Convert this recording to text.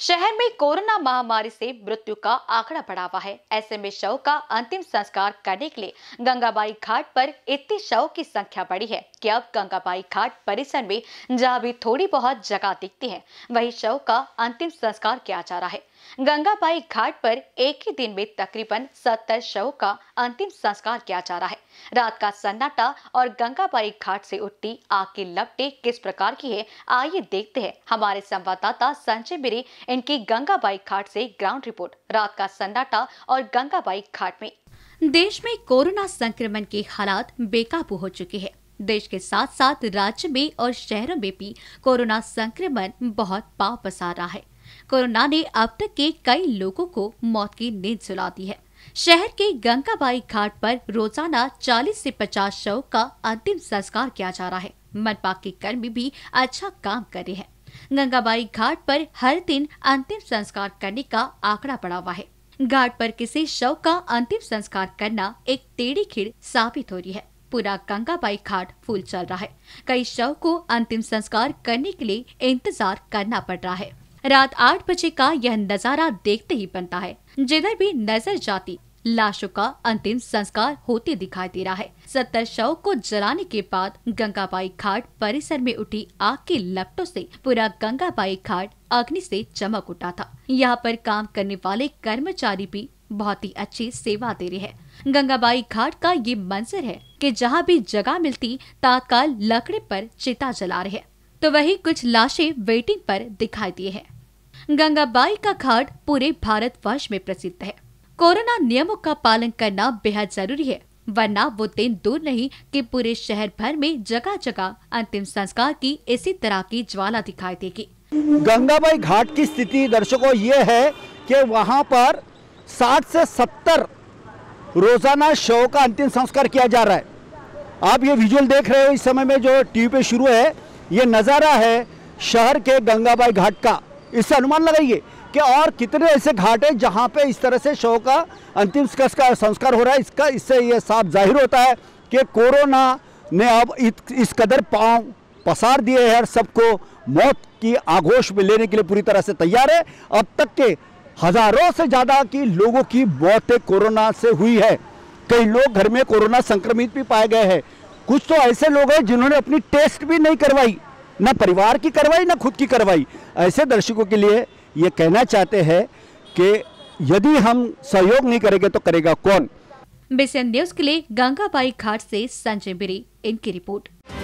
शहर में कोरोना महामारी से मृत्यु का आंकड़ा बढ़ा हुआ है ऐसे में शव का अंतिम संस्कार करने के लिए गंगाबाई घाट पर इतनी शव की संख्या बढ़ी है कि अब गंगाबाई घाट परिसर में जहाँ भी थोड़ी बहुत जगह दिखती है वही शव का अंतिम संस्कार किया जा रहा है गंगाबाई घाट पर एक ही दिन में तकरीबन सत्तर शव का अंतिम संस्कार किया जा रहा है रात का सन्नाटा और गंगाबाई घाट से उठती आग की लपटे किस प्रकार की है आइए देखते हैं हमारे संवाददाता संजय बिरे इनकी गंगाबाई घाट से ग्राउंड रिपोर्ट रात का सन्नाटा और गंगाबाई घाट में देश में कोरोना संक्रमण के हालात बेकाबू हो चुके हैं देश के साथ साथ राज्य में और शहरों में भी कोरोना संक्रमण बहुत पाप पसार रहा है कोरोना ने अब तक के कई लोगों को मौत की नींद सुला दी है शहर के गंगाबाई घाट पर रोजाना 40 से 50 शव का अंतिम संस्कार किया जा रहा है मनपा के कर्मी भी अच्छा काम कर रहे हैं गंगाबाई घाट पर हर दिन अंतिम संस्कार करने का आंकड़ा पड़ा हुआ है घाट पर किसी शव का अंतिम संस्कार करना एक टेढ़ी खीड़ साबित हो रही है पूरा गंगाबाई घाट फूल चल रहा है कई शव को अंतिम संस्कार करने के लिए इंतजार करना पड़ रहा है रात आठ बजे का यह नजारा देखते ही बनता है जिधर भी नजर जाती लाशों का अंतिम संस्कार होते दिखाई दे रहा है सत्तर शव को जलाने के बाद गंगाबाई घाट परिसर में उठी आग के लपटों से पूरा गंगाबाई घाट अग्नि से चमक उठा था यहाँ पर काम करने वाले कर्मचारी भी बहुत ही अच्छी सेवा दे रहे हैं गंगाबाई घाट का ये मंजर है कि जहाँ भी जगह मिलती तात्काल लकड़ी पर चिता जला रहे हैं तो वही कुछ लाशें वेटिंग पर दिखाई दी है गंगाबाई का घाट पूरे भारत वर्ष में प्रसिद्ध है कोरोना नियमों का पालन करना बेहद जरूरी है वरना वो दिन दूर नहीं कि पूरे शहर भर में जगह जगह अंतिम संस्कार की इसी तरह की ज्वाला दिखाई देगी गंगाबाई घाट की स्थिति दर्शकों ये है कि वहाँ पर 60 से 70 रोजाना शव का अंतिम संस्कार किया जा रहा है आप ये विजुअल देख रहे हो इस समय में जो टीवी पे शुरू है ये नज़ारा है शहर के गंगाबाई घाट का इससे अनुमान लगाइए कि और कितने ऐसे घाट हैं जहाँ पे इस तरह से शव का अंतिम संस्कार हो रहा है इसका इससे ये साफ जाहिर होता है कि कोरोना ने अब इस कदर पाँव पसार दिए हैं और सबको मौत की आगोश में लेने के लिए पूरी तरह से तैयार है अब तक के हज़ारों से ज़्यादा की लोगों की मौतें कोरोना से हुई है कई लोग घर में कोरोना संक्रमित भी पाए गए हैं कुछ तो ऐसे लोग हैं जिन्होंने अपनी टेस्ट भी नहीं करवाई ना परिवार की करवाई ना खुद की करवाई ऐसे दर्शकों के लिए ये कहना चाहते हैं कि यदि हम सहयोग नहीं करेंगे तो करेगा कौन बेसन न्यूज के लिए गंगाबाई घाट से संजय बिरी इनकी रिपोर्ट